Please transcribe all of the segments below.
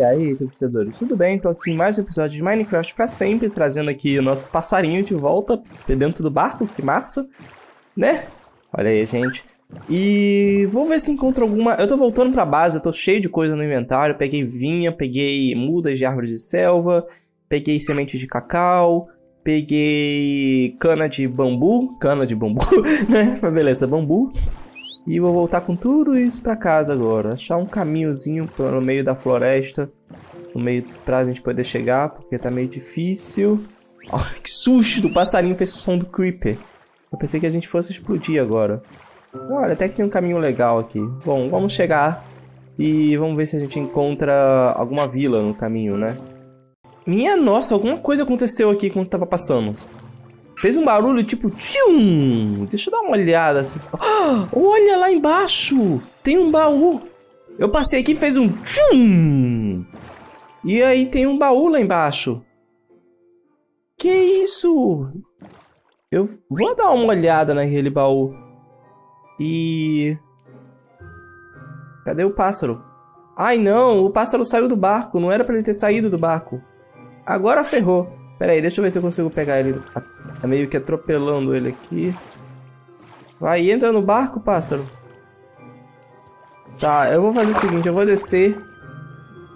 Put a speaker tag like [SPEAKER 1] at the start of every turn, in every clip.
[SPEAKER 1] E aí, torcedores, tudo bem? Então aqui em mais um episódio de Minecraft para sempre, trazendo aqui o nosso passarinho de volta dentro do barco, que massa, né? Olha aí, gente. E vou ver se encontro alguma... Eu tô voltando pra base, eu tô cheio de coisa no inventário, peguei vinha, peguei mudas de árvores de selva, peguei sementes de cacau, peguei cana de bambu, cana de bambu, né? Mas beleza, bambu. E vou voltar com tudo isso para casa agora. Achar um caminhozinho no meio da floresta. No meio pra gente poder chegar, porque tá meio difícil. Oh, que susto! O passarinho fez o som do Creeper. Eu pensei que a gente fosse explodir agora. Olha, até que tem um caminho legal aqui. Bom, vamos chegar e vamos ver se a gente encontra alguma vila no caminho, né? Minha nossa, alguma coisa aconteceu aqui quando tava passando. Fez um barulho tipo tchum. Deixa eu dar uma olhada assim. Ah, olha lá embaixo, tem um baú. Eu passei aqui e fez um tchum. E aí tem um baú lá embaixo. Que isso? Eu vou dar uma olhada naquele baú. E Cadê o pássaro? Ai não, o pássaro saiu do barco, não era para ele ter saído do barco. Agora ferrou. Pera aí, deixa eu ver se eu consigo pegar ele Tá meio que atropelando ele aqui. Vai, entra no barco, pássaro. Tá, eu vou fazer o seguinte, eu vou descer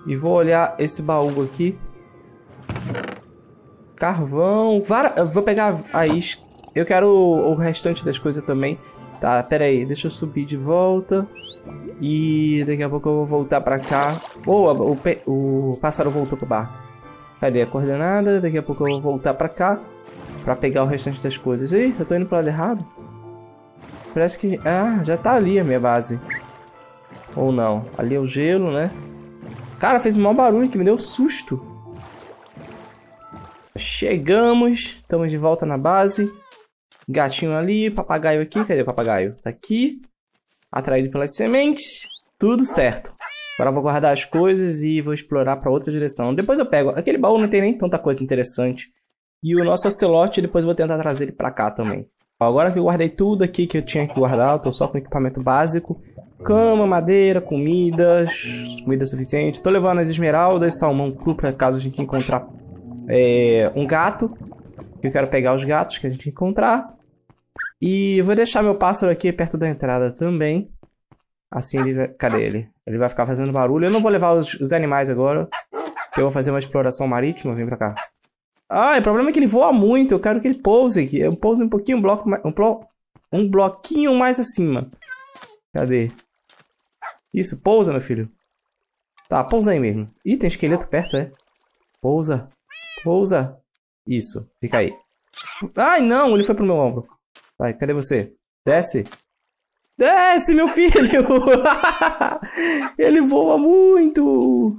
[SPEAKER 1] e vou olhar esse baú aqui. Carvão, vara, vou pegar a isca. Eu quero o, o restante das coisas também. Tá, pera aí, deixa eu subir de volta. E daqui a pouco eu vou voltar pra cá. Boa, o, o, o pássaro voltou pro barco. Cadê a coordenada? Daqui a pouco eu vou voltar pra cá para pegar o restante das coisas. Ih, eu tô indo pro lado errado? Parece que... Ah, já tá ali a minha base. Ou não. Ali é o gelo, né? Cara, fez um maior barulho que me deu susto. Chegamos. Estamos de volta na base. Gatinho ali, papagaio aqui. Cadê o papagaio? Tá aqui. Atraído pelas sementes. Tudo certo. Agora eu vou guardar as coisas e vou explorar para outra direção. Depois eu pego. Aquele baú não tem nem tanta coisa interessante. E o nosso Ocelote, depois vou tentar trazer ele pra cá também. Agora que eu guardei tudo aqui que eu tinha que guardar, eu tô só com equipamento básico. Cama, madeira, comidas, comida suficiente. Tô levando as esmeraldas, salmão cru pra caso a gente encontrar é, um gato. Eu quero pegar os gatos que a gente encontrar. E vou deixar meu pássaro aqui perto da entrada também. Assim ele vai... Cadê ele? Ele vai ficar fazendo barulho. Eu não vou levar os, os animais agora. eu vou fazer uma exploração marítima. Vem pra cá. Ah, o problema é que ele voa muito. Eu quero que ele pouse aqui. Eu pouse um pouquinho, um bloco mais, um, blo... um bloquinho mais acima. Cadê? Isso, pousa, meu filho. Tá, pousa aí mesmo. Ih, tem esqueleto perto, é? Pousa. Pousa. Isso, fica aí. Ai, não, ele foi pro meu ombro. Vai, cadê você? Desce. Desce, meu filho! ele voa muito!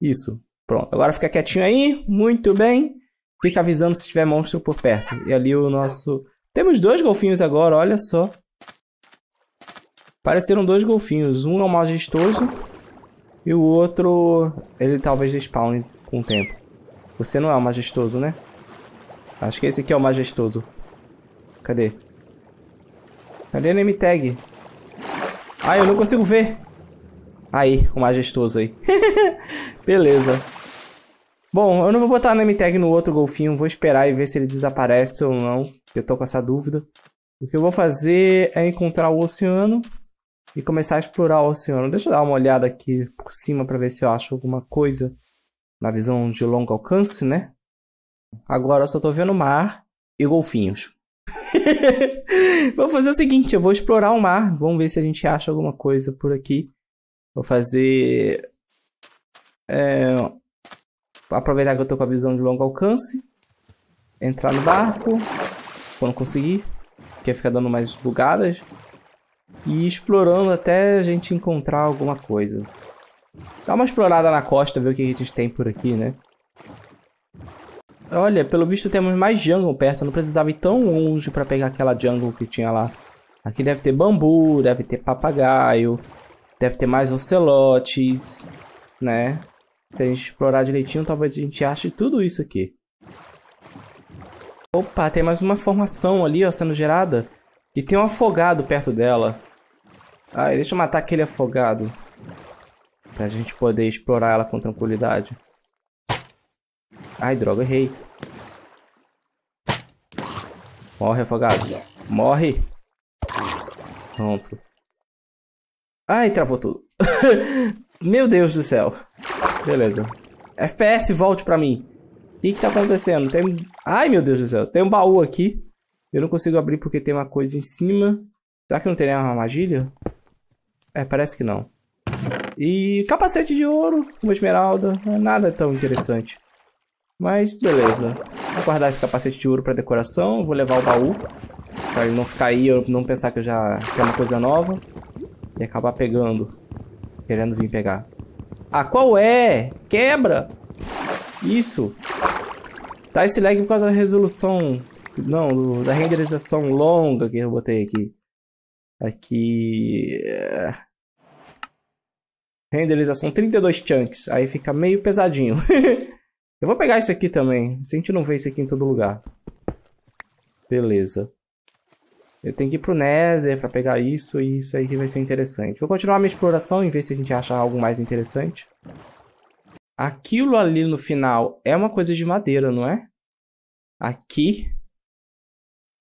[SPEAKER 1] Isso. Pronto, agora fica quietinho aí. Muito bem. Fica avisando se tiver monstro por perto. E ali o nosso... Temos dois golfinhos agora, olha só. Pareceram dois golfinhos. Um é o majestoso e o outro... Ele talvez despawn com o tempo. Você não é o majestoso, né? Acho que esse aqui é o majestoso. Cadê? Cadê a name tag? Ah, eu não consigo ver. Aí, o majestoso aí. Beleza. Bom, eu não vou botar a name tag no outro golfinho, vou esperar e ver se ele desaparece ou não. Eu tô com essa dúvida. O que eu vou fazer é encontrar o oceano e começar a explorar o oceano. Deixa eu dar uma olhada aqui por cima para ver se eu acho alguma coisa na visão de longo alcance, né? Agora eu só tô vendo mar e golfinhos. vou fazer o seguinte, eu vou explorar o mar, vamos ver se a gente acha alguma coisa por aqui. Vou fazer é, aproveitar que eu tô com a visão de longo alcance. Entrar no barco. Quando conseguir. Porque fica dando mais bugadas. E explorando até a gente encontrar alguma coisa. Dá uma explorada na costa, ver o que a gente tem por aqui, né? Olha, pelo visto temos mais jungle perto. Eu não precisava ir tão longe pra pegar aquela jungle que tinha lá. Aqui deve ter bambu, deve ter papagaio, deve ter mais ocelotes, né? Se a gente explorar direitinho, talvez a gente ache tudo isso aqui. Opa, tem mais uma formação ali, ó, sendo gerada. E tem um afogado perto dela. Ah, deixa eu matar aquele afogado. Pra gente poder explorar ela com tranquilidade. Ai, droga, errei. Morre, afogado. Morre. Pronto. Ai, travou tudo. Meu Deus do céu. Beleza. FPS, volte pra mim. O que que tá acontecendo? Tem... Ai, meu Deus do céu. Tem um baú aqui. Eu não consigo abrir porque tem uma coisa em cima. Será que não tem nenhuma armadilha? É, parece que não. E capacete de ouro, uma esmeralda. Não é nada tão interessante. Mas beleza. Vou guardar esse capacete de ouro pra decoração. vou levar o baú. Pra ele não ficar aí, eu não pensar que eu já que é uma coisa nova. E acabar pegando. Querendo vir pegar. Ah, qual é? Quebra! Isso! Tá esse lag por causa da resolução... Não, do, da renderização longa que eu botei aqui. Aqui... É, renderização 32 chunks. Aí fica meio pesadinho. eu vou pegar isso aqui também. Se a gente não vê isso aqui em todo lugar. Beleza. Eu tenho que ir pro Nether para pegar isso e isso aí que vai ser interessante. Vou continuar a minha exploração e ver se a gente acha algo mais interessante. Aquilo ali no final é uma coisa de madeira, não é? Aqui.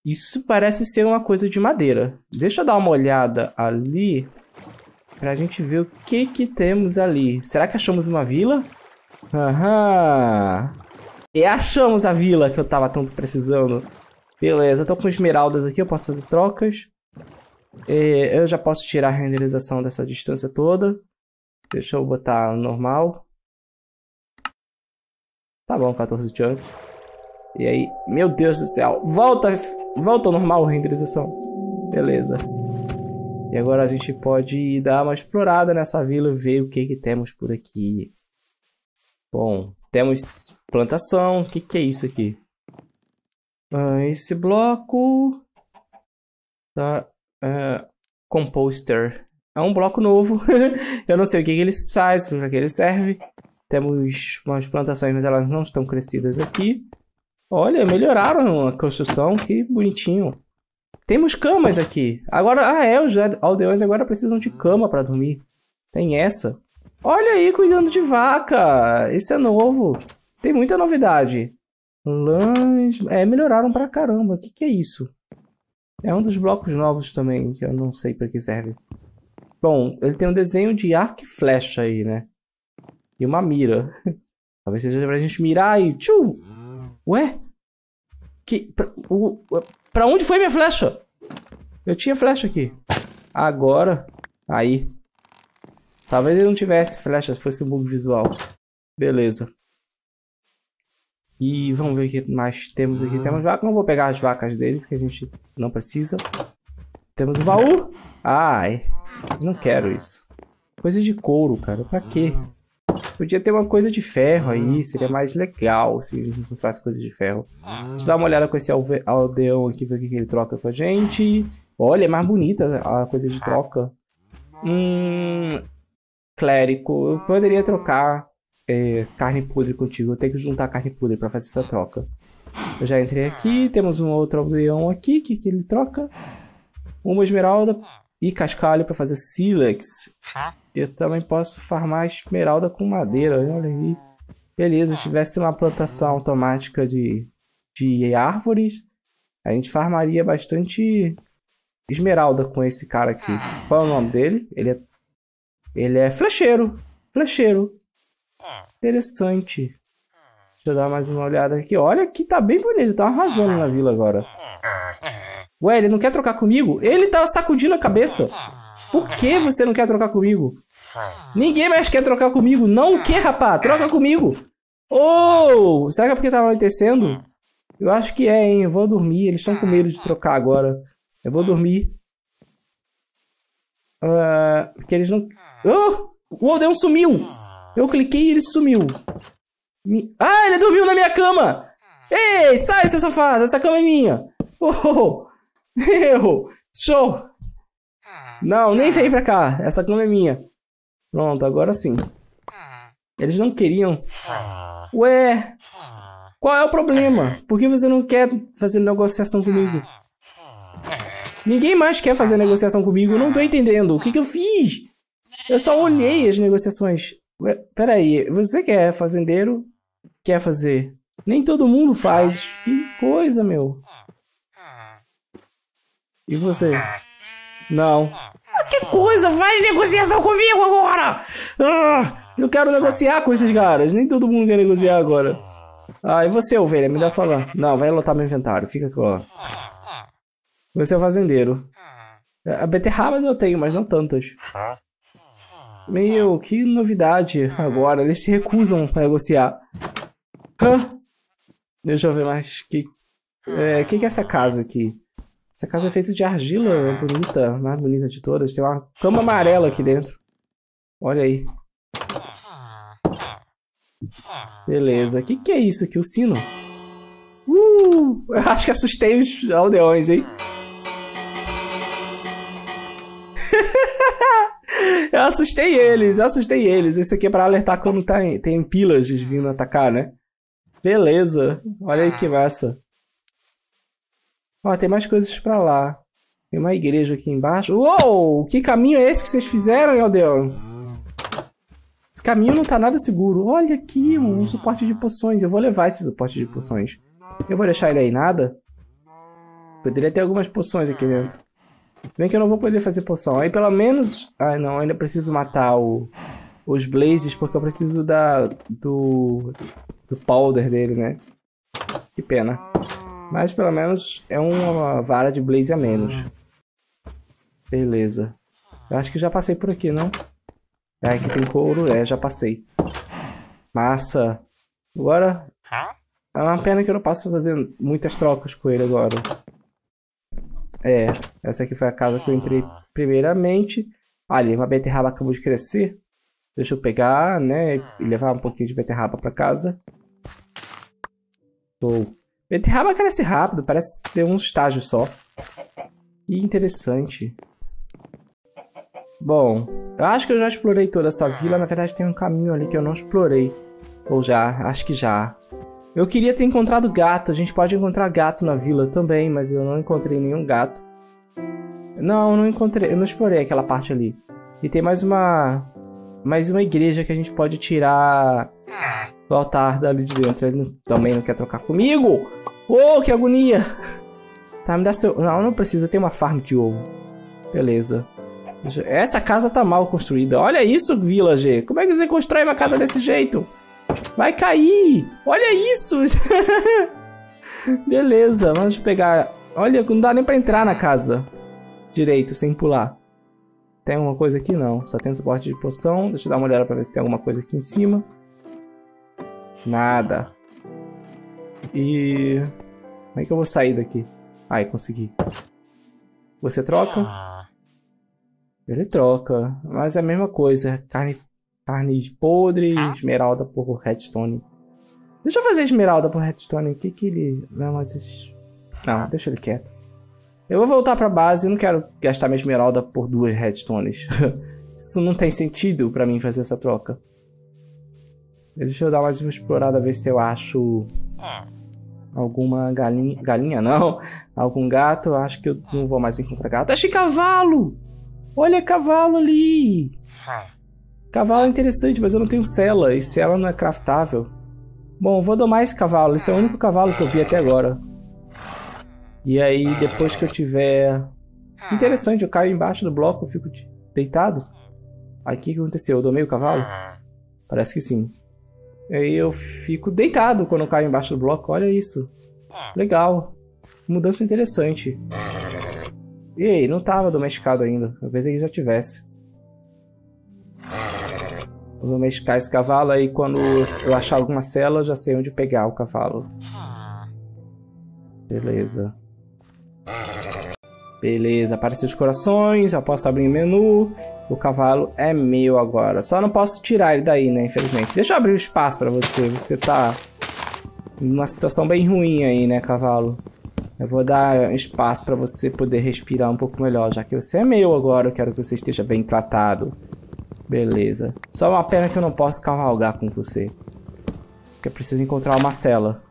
[SPEAKER 1] Isso parece ser uma coisa de madeira. Deixa eu dar uma olhada ali para a gente ver o que que temos ali. Será que achamos uma vila? Aham. E achamos a vila que eu tava tanto precisando. Beleza, tô com esmeraldas aqui, eu posso fazer trocas. E eu já posso tirar a renderização dessa distância toda. Deixa eu botar normal. Tá bom, 14 chunks. E aí, meu Deus do céu. Volta, volta ao normal a renderização. Beleza. E agora a gente pode dar uma explorada nessa vila e ver o que, que temos por aqui. Bom, temos plantação. O que, que é isso aqui? Ah, esse bloco da tá, uh, é, Composter é um bloco novo. eu não sei o que, que ele faz, para que ele serve. Temos umas plantações, mas elas não estão crescidas aqui. Olha, melhoraram a construção, que bonitinho. Temos camas aqui. Agora, ah é, os aldeões agora precisam de cama para dormir. Tem essa. Olha aí, cuidando de vaca. Isso é novo. Tem muita novidade. Lãs... É, melhoraram pra caramba. O que, que é isso? É um dos blocos novos também, que eu não sei pra que serve. Bom, ele tem um desenho de arco e flecha aí, né? E uma mira. Talvez seja pra gente mirar e... Tchum! Ué? Que... Pra, o, pra onde foi minha flecha? Eu tinha flecha aqui. Agora. Aí. Talvez ele não tivesse flecha, fosse um bug visual. Beleza. E vamos ver o que mais temos aqui. Ah. Temos vaca. Não vou pegar as vacas dele, porque a gente não precisa. Temos um baú. Ai, não quero isso. Coisa de couro, cara. Pra quê? Podia ter uma coisa de ferro aí. Seria mais legal se a gente encontrasse coisa de ferro. Deixa eu dar uma olhada com esse aldeão aqui, ver o que ele troca com a gente. Olha, é mais bonita a coisa de troca. Hum... clérico Eu poderia trocar é, carne podre contigo, eu tenho que juntar carne podre para fazer essa troca. Eu já entrei aqui, temos um outro aldeão aqui que, que ele troca. Uma esmeralda e cascalho para fazer silex Eu também posso farmar esmeralda com madeira, olha aí. Beleza, se tivesse uma plantação automática de, de árvores, a gente farmaria bastante esmeralda com esse cara aqui. Qual é o nome dele? Ele é, ele é flecheiro. Flecheiro. Interessante. Deixa eu dar mais uma olhada aqui. Olha que tá bem bonito, tá arrasando na vila agora. Ué, ele não quer trocar comigo? Ele tá sacudindo a cabeça. Por que você não quer trocar comigo? Ninguém mais quer trocar comigo. Não quer, rapá? Troca comigo. Oh, será que é porque tá anoitecendo? Eu acho que é, hein? Eu vou dormir. Eles estão com medo de trocar agora. Eu vou dormir. Uh, porque eles não... Oh! O Odeon sumiu! Eu cliquei e ele sumiu. Me... Ah, ele dormiu na minha cama! Ei, sai, seu sofá! Essa cama é minha! Oh, meu! Show! Não, nem vem pra cá. Essa cama é minha. Pronto, agora sim. Eles não queriam. Ué, qual é o problema? Por que você não quer fazer negociação comigo? Ninguém mais quer fazer negociação comigo. Eu não tô entendendo. O que, que eu fiz? Eu só olhei as negociações peraí, você que é fazendeiro, quer fazer. Nem todo mundo faz. Que coisa, meu. E você? Não. Ah, que coisa, vai negociação comigo agora! Ah, eu quero negociar com esses caras. Nem todo mundo quer negociar agora. Ah, e você, ovelha? Me dá sua lá. Não, vai lotar meu inventário. Fica com ela. Você é fazendeiro. A beterrabas eu tenho, mas não tantas. Meu, que novidade agora. Eles se recusam a negociar. Hã? Deixa eu ver mais. Que é, que, que é essa casa aqui? Essa casa é feita de argila, bonita, mais né? bonita de todas. Tem uma cama amarela aqui dentro. Olha aí. Beleza. O que, que é isso aqui? O sino? Uh! Eu acho que assustei os aldeões, hein? Eu assustei eles, eu assustei eles. Esse aqui é pra alertar quando tá tem pillagers vindo atacar, né? Beleza. Olha aí que massa. Ó, tem mais coisas pra lá. Tem uma igreja aqui embaixo. Uou! Que caminho é esse que vocês fizeram, meu Deus? Esse caminho não tá nada seguro. Olha aqui, um suporte de poções. Eu vou levar esse suporte de poções. Eu vou deixar ele aí, nada? Poderia ter algumas poções aqui dentro. Se bem que eu não vou poder fazer poção. Aí pelo menos... Ah, não. ainda preciso matar o... os blazes, porque eu preciso da... do... do powder dele, né? Que pena. Mas pelo menos é uma vara de blaze a menos. Beleza. Eu acho que já passei por aqui, não? É, aqui tem couro. É, já passei. Massa. Agora... É uma pena que eu não posso fazer muitas trocas com ele agora. É, essa aqui foi a casa que eu entrei ah. primeiramente. Ali, uma beterraba acabou de crescer. Deixa eu pegar, né? E levar um pouquinho de beterraba pra casa. Show. Beterraba cresce rápido, parece ter um estágio só. Que interessante. Bom, eu acho que eu já explorei toda essa vila. Na verdade, tem um caminho ali que eu não explorei. Ou já, acho que já. Eu queria ter encontrado gato. A gente pode encontrar gato na vila também, mas eu não encontrei nenhum gato. Não, eu não encontrei. Eu não explorei aquela parte ali. E tem mais uma. Mais uma igreja que a gente pode tirar O altar dali de dentro. Ele também não quer trocar comigo! Oh, que agonia! Tá, me dá seu. Não, não precisa. Tem uma farm de ovo. Beleza. Essa casa tá mal construída. Olha isso, villager. Como é que você constrói uma casa desse jeito? Vai cair! Olha isso! Beleza, vamos pegar... Olha, não dá nem pra entrar na casa. Direito, sem pular. Tem alguma coisa aqui? Não. Só tem suporte de poção. Deixa eu dar uma olhada pra ver se tem alguma coisa aqui em cima. Nada. E... Como é que eu vou sair daqui? Ai, consegui. Você troca? Ah. Ele troca. Mas é a mesma coisa. Carne Carne podre, ah. Tá. esmeralda por redstone. Deixa eu fazer esmeralda por redstone. O que que ele... Não, é mas... Não, tá. deixa ele quieto. Eu vou voltar pra base. Eu não quero gastar minha esmeralda por duas redstones. Isso não tem sentido para mim fazer essa troca. Deixa eu dar mais uma explorada, ver se eu acho ah. alguma galinha. Galinha não. Algum gato. Acho que eu não vou mais encontrar gato. Achei cavalo! Olha cavalo ali! Ah. Cavalo é interessante, mas eu não tenho sela e sela não é craftável. Bom, vou domar esse cavalo, esse é o único cavalo que eu vi até agora. E aí, depois que eu tiver... Interessante, eu caio embaixo do bloco, eu fico deitado. Aqui o que aconteceu? Eu domei o cavalo? Parece que sim. Aí eu fico deitado quando eu caio embaixo do bloco, olha isso. Legal. Mudança interessante. E aí, não estava domesticado ainda. Talvez ele já tivesse. Vou domesticar esse cavalo, aí quando eu achar alguma cela, eu já sei onde pegar o cavalo. Beleza. Beleza, apareceu os corações, já posso abrir o menu. O cavalo é meu agora. Só não posso tirar ele daí, né, infelizmente. Deixa eu abrir o espaço pra você. Você tá numa situação bem ruim aí, né, cavalo? Eu vou dar espaço para você poder respirar um pouco melhor, já que você é meu agora. Eu quero que você esteja bem tratado. Beleza. Só uma pena que eu não posso cavalgar com você. Porque eu preciso encontrar uma cela.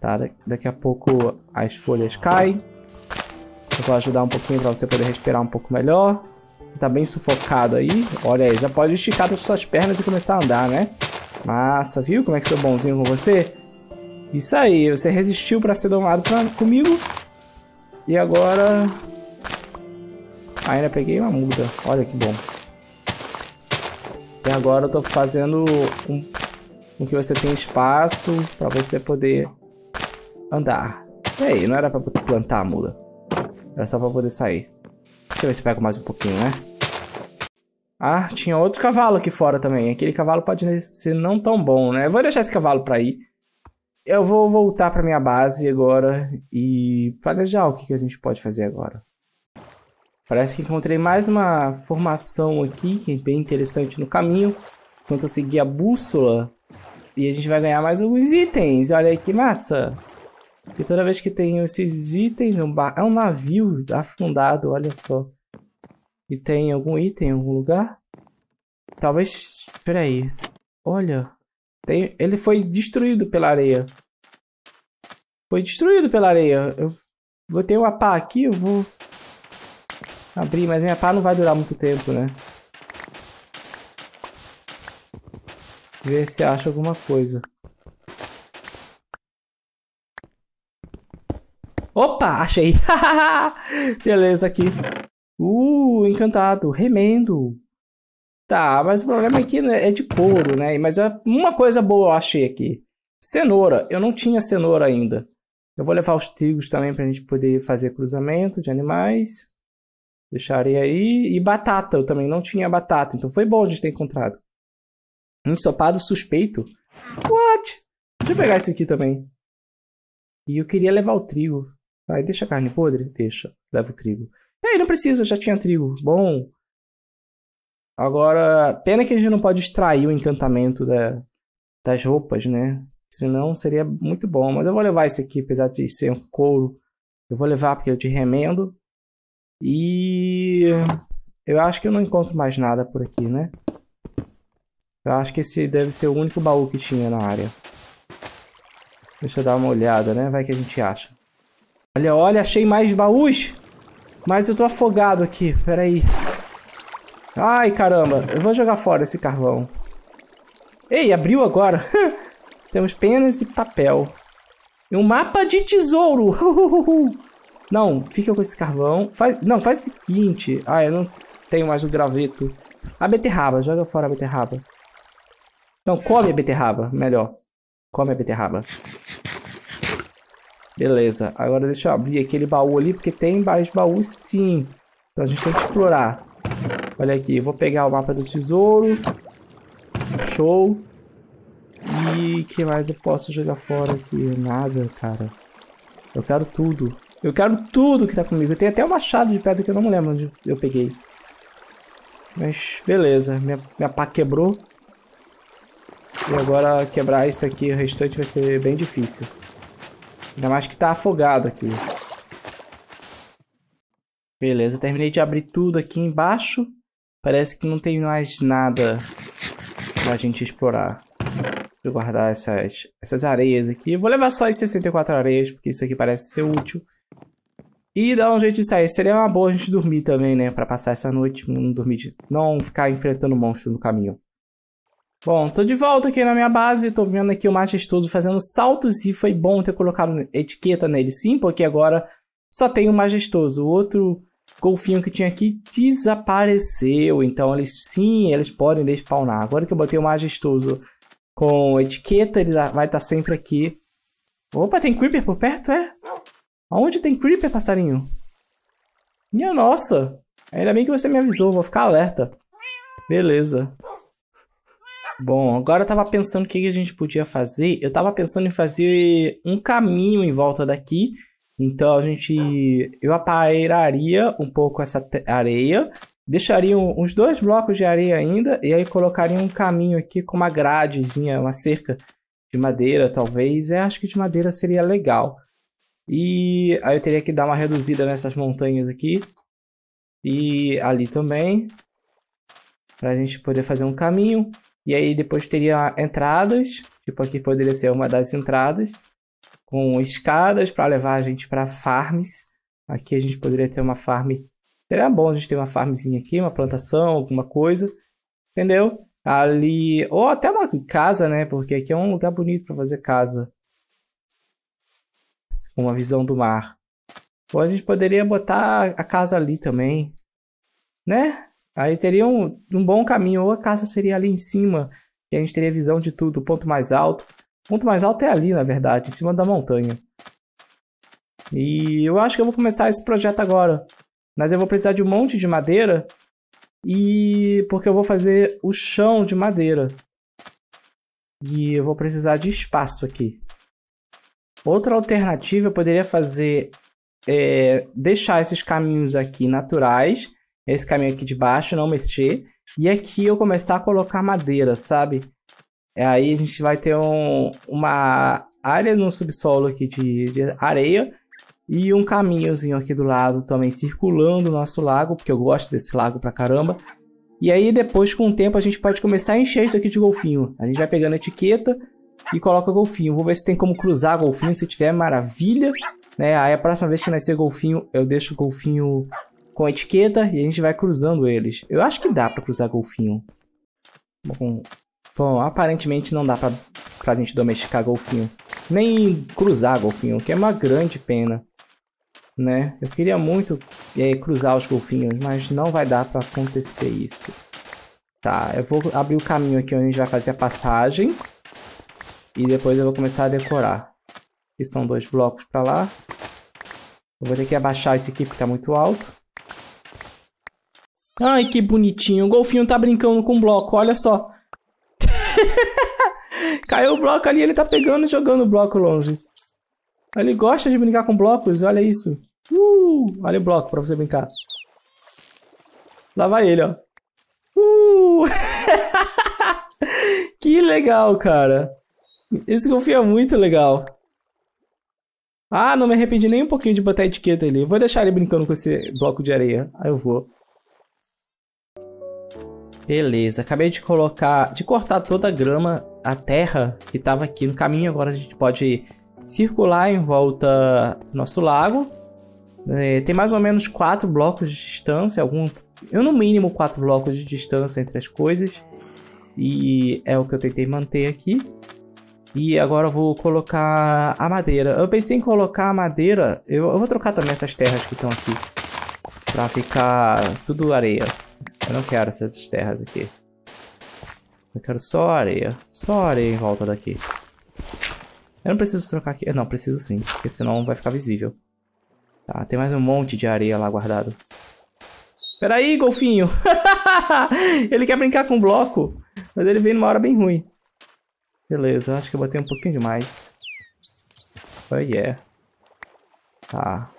[SPEAKER 1] Tá, daqui a pouco as folhas caem. Eu vou ajudar um pouquinho pra você poder respirar um pouco melhor. Você tá bem sufocado aí. Olha aí, já pode esticar as suas pernas e começar a andar, né? Massa, viu como é que sou bonzinho com você? Isso aí, você resistiu pra ser domado pra, comigo. E agora... Ainda peguei uma muda. Olha que bom. E agora eu tô fazendo um, um que você tem espaço para você poder andar. E aí, não era pra plantar a mula. Era só pra poder sair. Deixa eu ver se pego mais um pouquinho, né? Ah, tinha outro cavalo aqui fora também. Aquele cavalo pode ser não tão bom, né? Eu vou deixar esse cavalo pra ir. Eu vou voltar pra minha base agora e planejar o que a gente pode fazer agora. Parece que encontrei mais uma formação aqui, que é bem interessante no caminho. Enquanto eu seguir a bússola. E a gente vai ganhar mais alguns itens. Olha aí que massa. E toda vez que tem esses itens, é um bar... é um navio afundado, olha só. E tem algum item em algum lugar? Talvez... Peraí. Olha. Tem... Ele foi destruído pela areia. Foi destruído pela areia. Eu vou ter uma pá aqui, eu vou Abri, mas minha pá não vai durar muito tempo, né? Ver se acha alguma coisa. Opa, achei! Beleza, aqui. Uh, encantado. Remendo. Tá, mas o problema aqui é, é de couro, né? Mas é uma coisa boa eu achei aqui. Cenoura. Eu não tinha cenoura ainda. Eu vou levar os trigos também para a gente poder fazer cruzamento de animais. Deixarei aí. E batata, eu também não tinha batata. Então foi bom a gente ter encontrado. Ensopado suspeito. What? Deixa eu pegar esse aqui também. E eu queria levar o trigo. Vai, deixa a carne podre? Deixa. Leva o trigo. Ei, é, não precisa, já tinha trigo. Bom. Agora, pena que a gente não pode extrair o encantamento da, das roupas, né? Senão seria muito bom. Mas eu vou levar esse aqui, apesar de ser um couro. Eu vou levar porque eu te remendo. E eu acho que eu não encontro mais nada por aqui, né? Eu acho que esse deve ser o único baú que tinha na área. Deixa eu dar uma olhada, né? Vai que a gente acha. Olha, olha, achei mais baús. Mas eu tô afogado aqui, peraí. Ai, caramba. Eu vou jogar fora esse carvão. Ei, abriu agora. Temos penas e papel. E um mapa de tesouro. Não, fica com esse carvão. Faz, não, faz o seguinte. Ah, eu não tenho mais o graveto. A beterraba, joga fora a beterraba. Não, come a beterraba, melhor. Come a beterraba. Beleza, agora deixa eu abrir aquele baú ali, porque tem mais baús sim. Então a gente tem que explorar. Olha aqui, vou pegar o mapa do tesouro. Show. E que mais eu posso jogar fora aqui? Nada, cara. Eu quero tudo. Eu quero tudo que tá comigo. Eu tenho até o machado de pedra que eu não lembro onde eu peguei. Mas beleza, minha, minha pá quebrou. E agora quebrar isso aqui, o restante vai ser bem difícil. Ainda mais que tá afogado aqui. Beleza, terminei de abrir tudo aqui embaixo. Parece que não tem mais nada pra gente explorar. Deixa eu guardar essas, essas areias aqui. Eu vou levar só as 64 areias, porque isso aqui parece ser útil. E dá um jeito de sair. Seria uma boa a gente dormir também, né? Pra passar essa noite, não dormir, de... não ficar enfrentando monstro no caminho. Bom, tô de volta aqui na minha base, tô vendo aqui o majestoso fazendo saltos e foi bom ter colocado etiqueta nele sim, porque agora só tem o majestoso. O outro golfinho que tinha aqui desapareceu, então eles sim, eles podem despawnar. Agora que eu botei o majestoso com etiqueta, ele vai estar tá sempre aqui. Opa, tem creeper por perto, é? Aonde tem creeper, passarinho? Minha nossa. Ainda bem que você me avisou, vou ficar alerta. Beleza. Bom, agora eu tava pensando o que a gente podia fazer. Eu tava pensando em fazer um caminho em volta daqui. Então a gente. Eu apairaria um pouco essa areia. Deixaria uns dois blocos de areia ainda. E aí colocaria um caminho aqui com uma gradezinha, uma cerca de madeira, talvez. É, acho que de madeira seria legal. E aí eu teria que dar uma reduzida nessas montanhas aqui. E ali também. Pra gente poder fazer um caminho. E aí depois teria entradas. Tipo, aqui poderia ser uma das entradas. Com escadas para levar a gente para farms. Aqui a gente poderia ter uma farm. Seria bom a gente ter uma farmzinha aqui, uma plantação, alguma coisa. Entendeu? Ali. Ou até uma casa, né? Porque aqui é um lugar bonito para fazer casa uma visão do mar. Ou a gente poderia botar a casa ali também, né? Aí teria um, um bom caminho. Ou a casa seria ali em cima, que a gente teria visão de tudo, ponto mais alto. O ponto mais alto é ali, na verdade, em cima da montanha. E eu acho que eu vou começar esse projeto agora. Mas eu vou precisar de um monte de madeira. E porque eu vou fazer o chão de madeira. E eu vou precisar de espaço aqui. Outra alternativa eu poderia fazer é deixar esses caminhos aqui naturais, esse caminho aqui de baixo, não mexer, e aqui eu começar a colocar madeira, sabe? É, aí a gente vai ter um, uma área no subsolo aqui de, de areia e um caminhozinho aqui do lado também circulando o nosso lago, porque eu gosto desse lago pra caramba. E aí depois, com o tempo, a gente pode começar a encher isso aqui de golfinho. A gente vai pegando a etiqueta, e coloca golfinho. Vou ver se tem como cruzar golfinho, se tiver, maravilha. Né? Aí a próxima vez que nascer golfinho, eu deixo o golfinho com etiqueta e a gente vai cruzando eles. Eu acho que dá pra cruzar golfinho. Bom, bom aparentemente não dá pra, pra gente domesticar golfinho. Nem cruzar golfinho, que é uma grande pena. Né? Eu queria muito é, cruzar os golfinhos, mas não vai dar pra acontecer isso. Tá, eu vou abrir o caminho aqui onde a gente vai fazer a passagem. E depois eu vou começar a decorar. Aqui são dois blocos para lá. Eu vou ter que abaixar esse aqui porque tá muito alto. Ai, que bonitinho. O golfinho tá brincando com o bloco, olha só. Caiu o bloco ali, ele tá pegando e jogando o bloco longe. Ele gosta de brincar com blocos, olha isso. Uh, olha o bloco pra você brincar. Lá vai ele, ó. Uh. que legal, cara. Esse confio é muito legal. Ah, não me arrependi nem um pouquinho de botar a etiqueta ali. Vou deixar ele brincando com esse bloco de areia. Aí eu vou. Beleza, acabei de colocar, de cortar toda a grama, a terra que estava aqui no caminho. Agora a gente pode circular em volta do nosso lago. É, tem mais ou menos quatro blocos de distância, algum, eu no mínimo quatro blocos de distância entre as coisas. E é o que eu tentei manter aqui. E agora eu vou colocar a madeira. Eu pensei em colocar a madeira. Eu, eu vou trocar também essas terras que estão aqui. Pra ficar tudo areia. Eu não quero essas terras aqui. Eu quero só areia. Só areia em volta daqui. Eu não preciso trocar aqui. não, preciso sim. Porque senão vai ficar visível. Tá, tem mais um monte de areia lá guardado. Peraí, golfinho! ele quer brincar com o bloco. Mas ele vem numa hora bem ruim. Beleza, acho que eu botei um pouquinho demais. Oh yeah. Tá.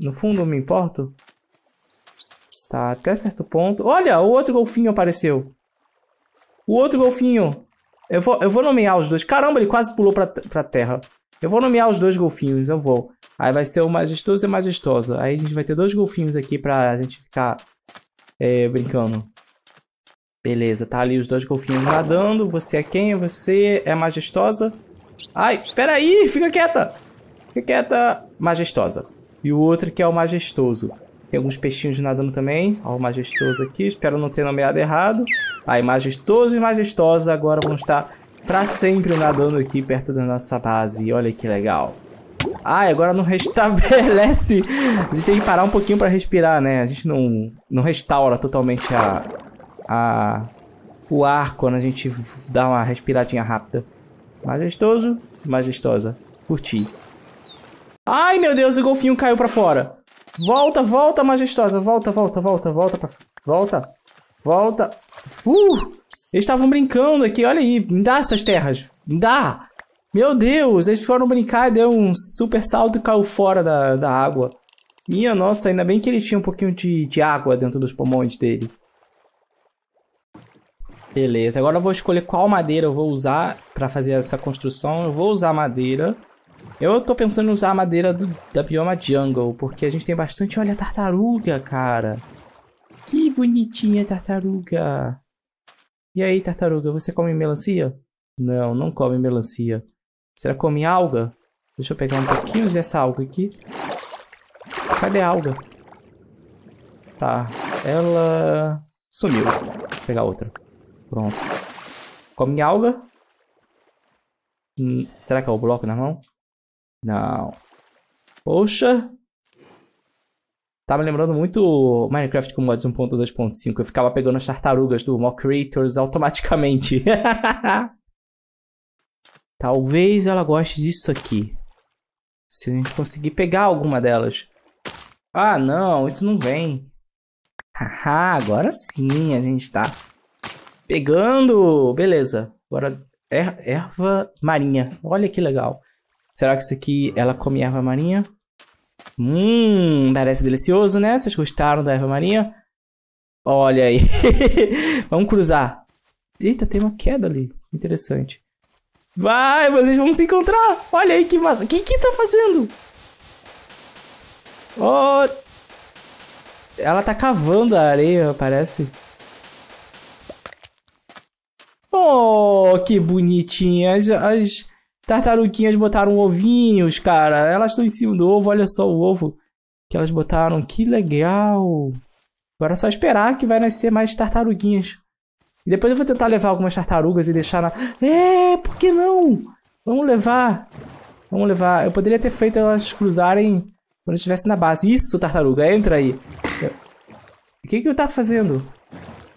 [SPEAKER 1] No fundo eu me importo? Tá, até certo ponto. Olha, o outro golfinho apareceu. O outro golfinho. Eu vou, eu vou nomear os dois. Caramba, ele quase pulou pra, pra terra. Eu vou nomear os dois golfinhos, eu vou. Aí vai ser o majestoso e a majestosa. Aí a gente vai ter dois golfinhos aqui pra gente ficar é, brincando. Beleza, tá ali os dois golfinhos nadando. Você é quem? Você é majestosa? Ai, peraí, fica quieta! Fica quieta, majestosa. E o outro que é o majestoso. Tem alguns peixinhos nadando também. Ó, o majestoso aqui. Espero não ter nomeado errado. Aí, majestoso e majestosa agora vão estar pra sempre nadando aqui perto da nossa base. Olha que legal. Ai, agora não restabelece. A gente tem que parar um pouquinho pra respirar, né? A gente não, não restaura totalmente a, a, o ar quando a gente dá uma respiradinha rápida. Majestoso, majestosa. Curti. Ai, meu Deus, o golfinho caiu pra fora. Volta, volta, majestosa. Volta, volta, volta, volta. Pra... Volta. Volta. Uh! Eles estavam brincando aqui. Olha aí. Me dá essas terras. Me dá. Meu Deus, eles foram brincar e deu um super salto e caiu fora da, da água. Minha nossa, ainda bem que ele tinha um pouquinho de, de água dentro dos pulmões dele. Beleza, agora eu vou escolher qual madeira eu vou usar para fazer essa construção. Eu vou usar madeira. Eu tô pensando em usar a madeira do, da bioma jungle, porque a gente tem bastante... Olha a tartaruga, cara. Que bonitinha tartaruga. E aí, tartaruga, você come melancia? Não, não come melancia. Será que come alga? Deixa eu pegar um pouquinho dessa alga aqui. Cadê a alga? Tá, ela sumiu. Vou pegar outra. Pronto. Come alga. Hum, será que é o bloco na mão? Não. Poxa. tava tá me lembrando muito Minecraft com mods 1.2.5. Eu ficava pegando as tartarugas do Mock Creators automaticamente. Talvez ela goste disso aqui. Se a gente conseguir pegar alguma delas. Ah, não, isso não vem. Haha, agora sim a gente tá Pegando! Beleza. Agora, er erva marinha. Olha que legal. Será que isso aqui ela come erva marinha? Hum, parece delicioso, né? Vocês gostaram da erva marinha? Olha aí. Vamos cruzar. Eita, tem uma queda ali. Interessante. Vai, vocês vão se encontrar. Olha aí que massa. O que que tá fazendo? Oh. Ela tá cavando a areia, parece. Oh, que bonitinha. As, tartaruguinhas botaram ovinhos, cara. Elas estão em cima do ovo. Olha só o ovo que elas botaram. Que legal. Agora é só esperar que vai nascer mais tartaruguinhas. E depois eu vou tentar levar algumas tartarugas e deixar na... É, por que não? Vamos levar. Vamos levar. Eu poderia ter feito elas cruzarem quando estivesse na base. Isso, tartaruga, entra aí. O que que eu tava fazendo?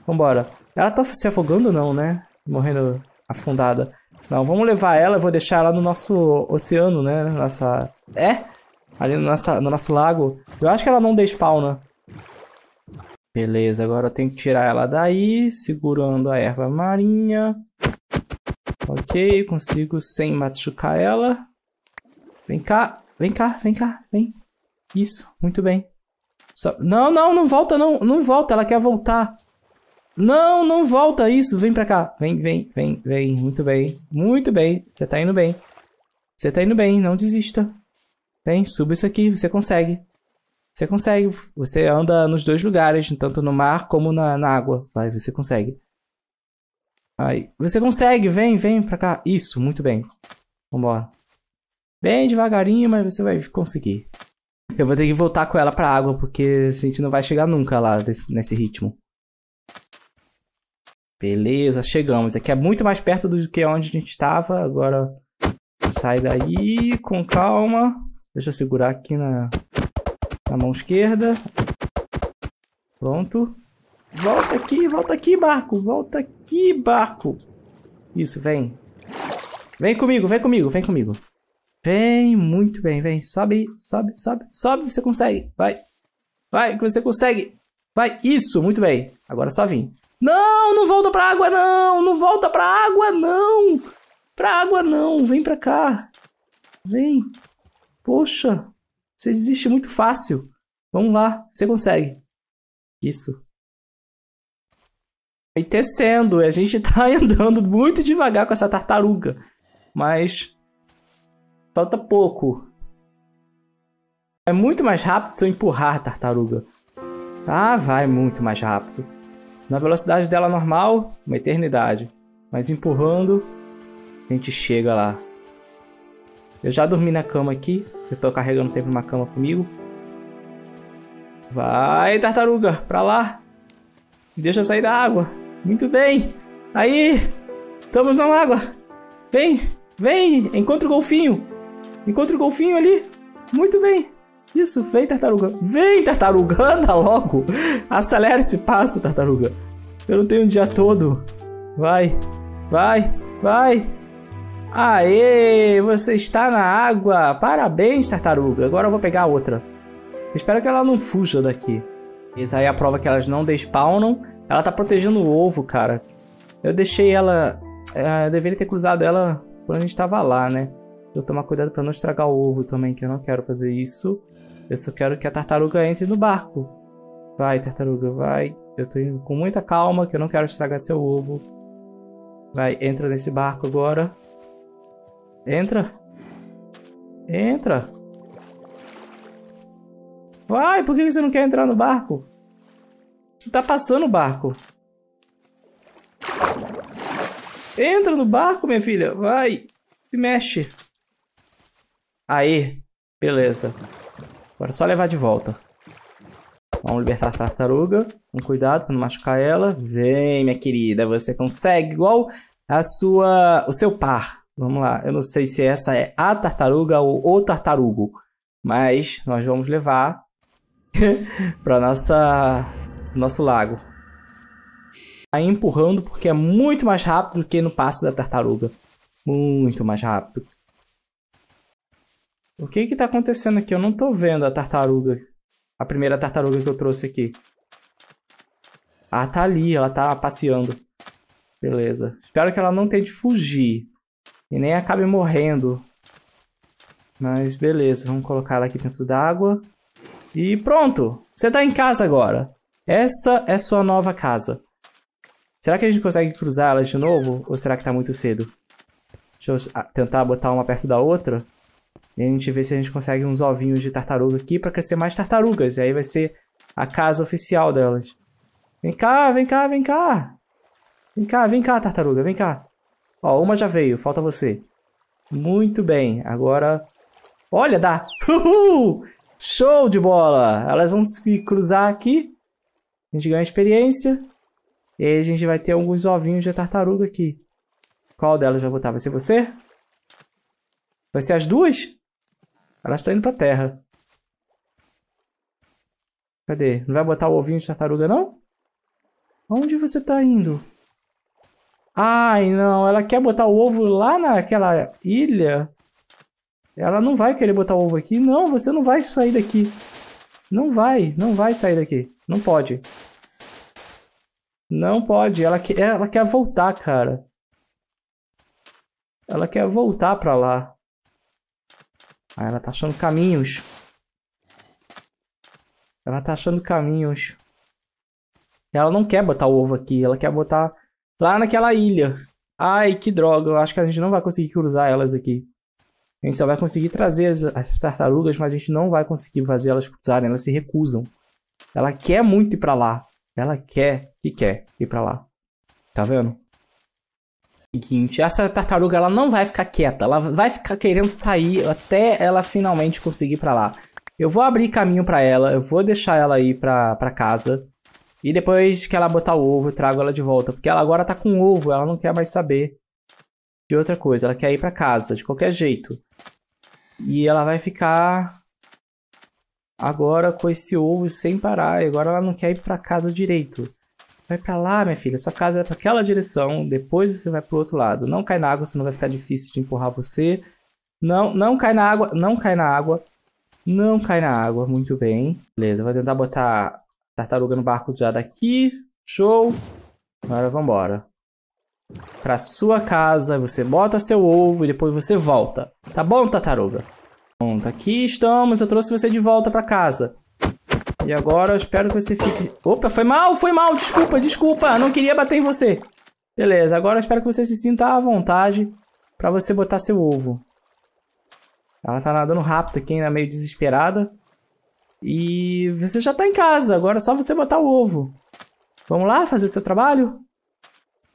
[SPEAKER 1] Vambora. Ela tá se afogando ou não, né? morrendo afundada. Não, vamos levar ela, vou deixar ela no nosso oceano, né? Nossa. É? Ali no, nossa, no nosso lago. Eu acho que ela não despawna. Né? Beleza, agora eu tenho que tirar ela daí, segurando a erva marinha. Ok, consigo sem machucar ela. Vem cá, vem cá, vem cá, vem. Isso, muito bem. Só... Não, não, não volta, não, não volta, ela quer voltar. Não, não volta isso. Vem pra cá. Vem, vem, vem, vem. Muito bem. Muito bem. Você tá indo bem. Você tá indo bem. Não desista. Vem, suba isso aqui. Você consegue. Você consegue. Você anda nos dois lugares, tanto no mar como na, na água. Vai, você consegue. Aí. Você consegue. Vem, vem pra cá. Isso, muito bem. Vambora. Bem devagarinho, mas você vai conseguir. Eu vou ter que voltar com ela pra água, porque a gente não vai chegar nunca lá desse, nesse ritmo. Beleza, chegamos. Aqui é muito mais perto do que onde a gente estava. Agora sai daí com calma. Deixa eu segurar aqui na, na mão esquerda. Pronto. Volta aqui, volta aqui, barco. Volta aqui, barco. Isso, vem. Vem comigo, vem comigo, vem comigo. Vem, muito bem, vem. Sobe, sobe, sobe, sobe. Você consegue. Vai. Vai, que você consegue. Vai. Isso, muito bem. Agora só vim. Não, não volta pra água, não! Não volta pra água, não! Pra água, não! Vem pra cá! Vem! Poxa! Você desiste muito fácil! Vamos lá, você consegue! Isso! Vai tecendo, a gente tá andando muito devagar com essa tartaruga, mas falta pouco. É muito mais rápido se eu empurrar a tartaruga. Ah, vai muito mais rápido. Na velocidade dela normal, uma eternidade. Mas empurrando, a gente chega lá. Eu já dormi na cama aqui. Eu tô carregando sempre uma cama comigo. Vai, tartaruga, pra lá. Deixa eu sair da água. Muito bem. Aí, estamos na água. Vem, vem, encontra o golfinho. Encontra o golfinho ali. Muito bem. Isso, vem tartaruga. Vem tartaruga, anda logo. Acelera esse passo, tartaruga. Eu não tenho um dia todo. Vai, vai, vai. Aê, você está na água. Parabéns, tartaruga. Agora eu vou pegar outra. espero que ela não fuja daqui. Isso aí é a prova que elas não despawnam. Ela tá protegendo o ovo, cara. Eu deixei ela... É, eu deveria ter cruzado ela quando a gente tava lá, né? Eu tomar cuidado para não estragar o ovo também, que eu não quero fazer isso. Eu só quero que a tartaruga entre no barco. Vai, tartaruga, vai. Eu tô indo com muita calma, que eu não quero estragar seu ovo. Vai, entra nesse barco agora. Entra. Entra. Vai, por que você não quer entrar no barco? Você tá passando o barco. Entra no barco, minha filha. Vai. Se mexe. Aí. Beleza. Agora é só levar de volta. Vamos libertar a tartaruga. Com cuidado para não machucar ela. Vem, minha querida. Você consegue igual a sua... o seu par. Vamos lá. Eu não sei se essa é a tartaruga ou o tartarugo. Mas nós vamos levar para nossa nosso lago. Aí tá empurrando porque é muito mais rápido do que no passo da tartaruga. Muito mais rápido. O que que tá acontecendo aqui? Eu não tô vendo a tartaruga. A primeira tartaruga que eu trouxe aqui. Ah, tá ali. Ela tá passeando. Beleza. Espero que ela não tente fugir. E nem acabe morrendo. Mas beleza. Vamos colocar ela aqui dentro da água. E pronto. Você tá em casa agora. Essa é sua nova casa. Será que a gente consegue cruzar elas de novo? Ou será que tá muito cedo? Deixa eu tentar botar uma perto da outra. E a gente vê se a gente consegue uns ovinhos de tartaruga aqui para crescer mais tartarugas. E aí vai ser a casa oficial delas. Vem cá, vem cá, vem cá. Vem cá, vem cá, tartaruga, vem cá. Ó, uma já veio, falta você. Muito bem, agora... Olha, dá! Uhul! Show de bola! Elas vão se cruzar aqui. A gente ganha experiência. E aí a gente vai ter alguns ovinhos de tartaruga aqui. Qual delas vai botar? Vai ser você? Vai ser as duas? Elas estão tá indo pra terra. Cadê? Não vai botar o ovinho de tartaruga, não? Onde você tá indo? Ai, não. Ela quer botar o ovo lá naquela ilha? Ela não vai querer botar o ovo aqui. Não, você não vai sair daqui. Não vai, não vai sair daqui. Não pode. Não pode. Ela, que, ela quer voltar, cara. Ela quer voltar pra lá. Ah, ela tá achando caminhos. Ela tá achando caminhos. Ela não quer botar ovo aqui, ela quer botar lá naquela ilha. Ai, que droga, eu acho que a gente não vai conseguir cruzar elas aqui. A gente só vai conseguir trazer as, as tartarugas, mas a gente não vai conseguir fazer elas cruzarem, elas se recusam. Ela quer muito ir pra lá. Ela quer que quer ir pra lá. Tá vendo? seguinte, essa tartaruga ela não vai ficar quieta, ela vai ficar querendo sair até ela finalmente conseguir para lá. Eu vou abrir caminho para ela, eu vou deixar ela ir para casa. E depois que ela botar o ovo, eu trago ela de volta, porque ela agora tá com ovo, ela não quer mais saber de outra coisa, ela quer ir para casa de qualquer jeito. E ela vai ficar agora com esse ovo sem parar, e agora ela não quer ir para casa direito. Vai para lá, minha filha. Sua casa é para aquela direção. Depois você vai para o outro lado. Não cai na água, senão vai ficar difícil de empurrar você. Não, não cai na água. Não cai na água. Não cai na água. Muito bem. Beleza. Vou tentar botar tartaruga no barco já daqui. Show. Agora vambora. Pra sua casa, você bota seu ovo e depois você volta. Tá bom, tartaruga? Pronto, aqui estamos. Eu trouxe você de volta pra casa. E agora eu espero que você fique... Opa, foi mal, foi mal, desculpa, desculpa, não queria bater em você. Beleza, agora eu espero que você se sinta à vontade para você botar seu ovo. Ela tá nadando rápido aqui, ainda meio desesperada. E você já tá em casa, agora é só você botar o ovo. Vamos lá fazer seu trabalho?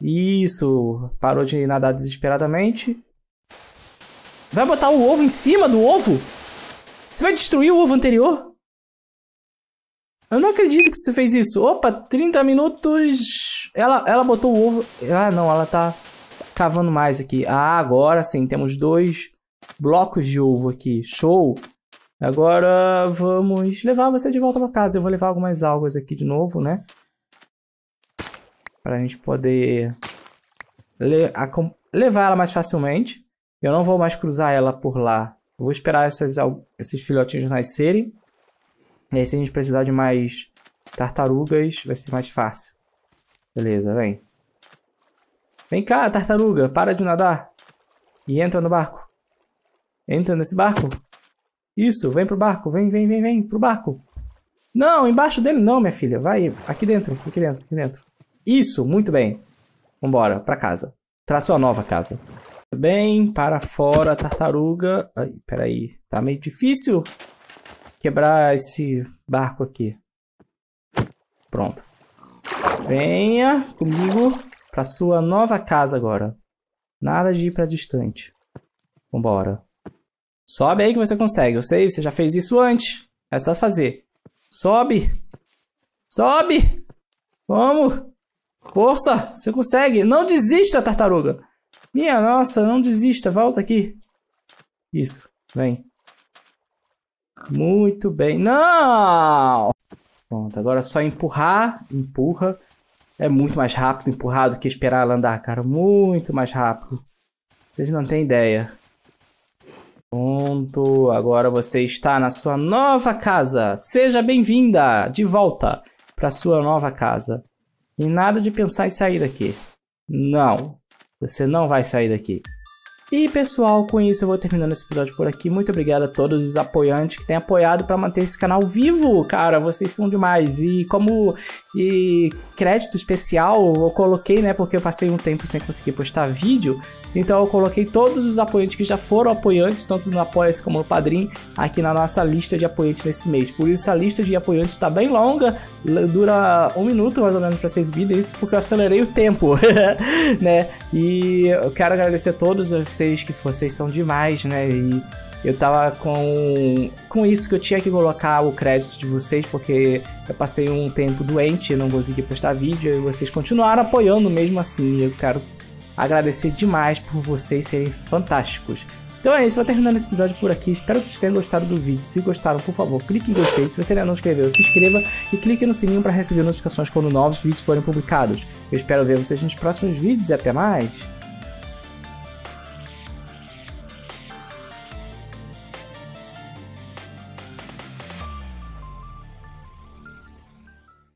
[SPEAKER 1] Isso, parou de nadar desesperadamente. Vai botar o ovo em cima do ovo? Você vai destruir o ovo anterior? Eu não acredito que você fez isso. Opa, 30 minutos. Ela, ela botou o ovo. Ah, não, ela tá cavando mais aqui. Ah, agora sim, temos dois blocos de ovo aqui. Show! Agora vamos levar você de volta para casa. Eu vou levar algumas algas aqui de novo, né? Para a gente poder le levar ela mais facilmente. Eu não vou mais cruzar ela por lá. Eu vou esperar essas, esses filhotinhos nascerem. E aí se a gente precisar de mais tartarugas, vai ser mais fácil. Beleza, vem. Vem cá, tartaruga, para de nadar. E entra no barco. Entra nesse barco. Isso, vem pro barco, vem, vem, vem, vem, pro barco. Não, embaixo dele não, minha filha. Vai, aqui dentro, aqui dentro, aqui dentro. Isso, muito bem. Vambora, pra casa. Pra sua nova casa. Bem, para fora, tartaruga. Ai, peraí, tá meio difícil quebrar esse barco aqui. Pronto. Venha comigo para sua nova casa agora. Nada de ir para distante. Vambora. Sobe aí que você consegue. Eu sei, você já fez isso antes. É só fazer. Sobe. Sobe. Vamos. Força, você consegue. Não desista, tartaruga. Minha nossa, não desista. Volta aqui. Isso, vem. Muito bem. Não! Pronto, agora é só empurrar, empurra. É muito mais rápido empurrar do que esperar ela andar, cara. Muito mais rápido. Vocês não têm ideia. Pronto, agora você está na sua nova casa. Seja bem-vinda de volta para sua nova casa. E nada de pensar em sair daqui. Não, você não vai sair daqui. E pessoal, com isso eu vou terminando esse episódio por aqui. Muito obrigado a todos os apoiantes que têm apoiado para manter esse canal vivo, cara. Vocês são demais. E como e crédito especial, eu coloquei, né? Porque eu passei um tempo sem conseguir postar vídeo. Então eu coloquei todos os apoiantes que já foram apoiantes, tanto no Apoia-se como no Padrim, aqui na nossa lista de apoiantes nesse mês. Por isso a lista de apoiantes está bem longa, dura um minuto mais ou menos para vocês exibida, isso porque eu acelerei o tempo, né? E eu quero agradecer a todos vocês que vocês são demais, né? E eu tava com, com isso que eu tinha que colocar o crédito de vocês, porque eu passei um tempo doente, e não consegui postar vídeo, e vocês continuaram apoiando mesmo assim. Eu quero agradecer demais por vocês serem fantásticos. Então é isso, vou terminando esse episódio por aqui. Espero que vocês tenham gostado do vídeo. Se gostaram, por favor, clique em gostei. Se você ainda não inscreveu, se inscreva e clique no sininho para receber notificações quando novos vídeos forem publicados. Eu espero ver vocês nos próximos vídeos e até mais!